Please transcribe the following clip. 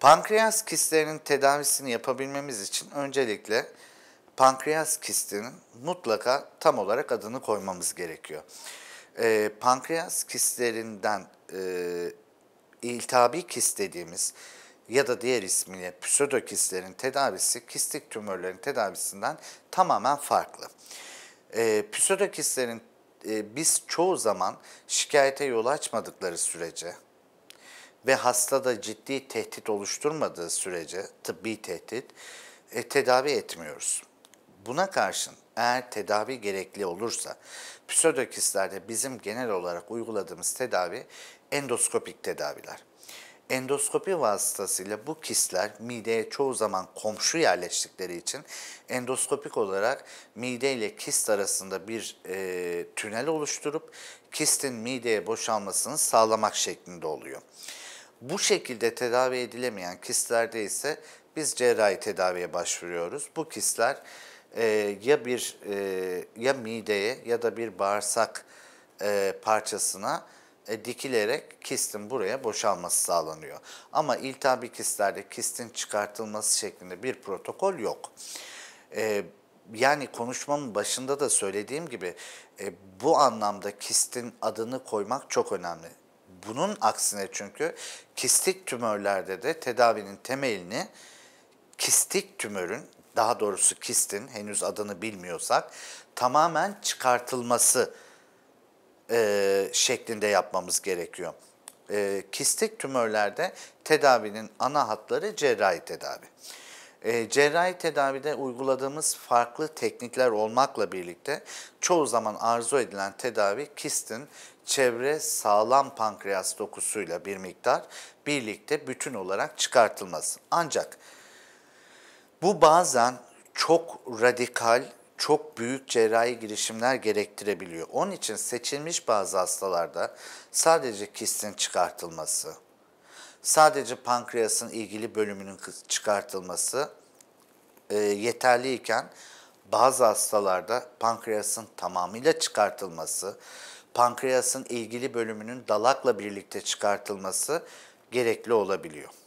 Pankreas kistlerinin tedavisini yapabilmemiz için öncelikle pankreas kistinin mutlaka tam olarak adını koymamız gerekiyor. Ee, pankreas kistlerinden e, iltihabi kist dediğimiz ya da diğer ismiyle kistlerin tedavisi kistik tümörlerin tedavisinden tamamen farklı. Ee, Pseudo kistlerin e, biz çoğu zaman şikayete yol açmadıkları sürece ve hastada ciddi tehdit oluşturmadığı sürece tıbbi tehdit e, tedavi etmiyoruz. Buna karşın eğer tedavi gerekli olursa psödokislerde bizim genel olarak uyguladığımız tedavi endoskopik tedaviler. Endoskopi vasıtasıyla bu kistler mideye çoğu zaman komşu yerleştikleri için endoskopik olarak mide ile kist arasında bir e, tünel oluşturup kistin mideye boşalmasını sağlamak şeklinde oluyor. Bu şekilde tedavi edilemeyen kistlerde ise biz cerrahi tedaviye başvuruyoruz. Bu kistler e, ya bir e, ya mideye ya da bir bağırsak e, parçasına e, dikilerek kistin buraya boşalması sağlanıyor. Ama iltihabi kistlerde kistin çıkartılması şeklinde bir protokol yok. E, yani konuşmamın başında da söylediğim gibi e, bu anlamda kistin adını koymak çok önemli. Bunun aksine çünkü kistik tümörlerde de tedavinin temelini kistik tümörün daha doğrusu kistin henüz adını bilmiyorsak tamamen çıkartılması e, şeklinde yapmamız gerekiyor. E, kistik tümörlerde tedavinin ana hatları cerrahi tedavi. E, cerrahi tedavide uyguladığımız farklı teknikler olmakla birlikte çoğu zaman arzu edilen tedavi kistin çevre sağlam pankreas dokusuyla bir miktar birlikte bütün olarak çıkartılması. Ancak bu bazen çok radikal, çok büyük cerrahi girişimler gerektirebiliyor. Onun için seçilmiş bazı hastalarda sadece kistin çıkartılması, sadece pankreasın ilgili bölümünün çıkartılması e, yeterliyken bazı hastalarda pankreasın tamamıyla çıkartılması, pankreasın ilgili bölümünün dalakla birlikte çıkartılması gerekli olabiliyor.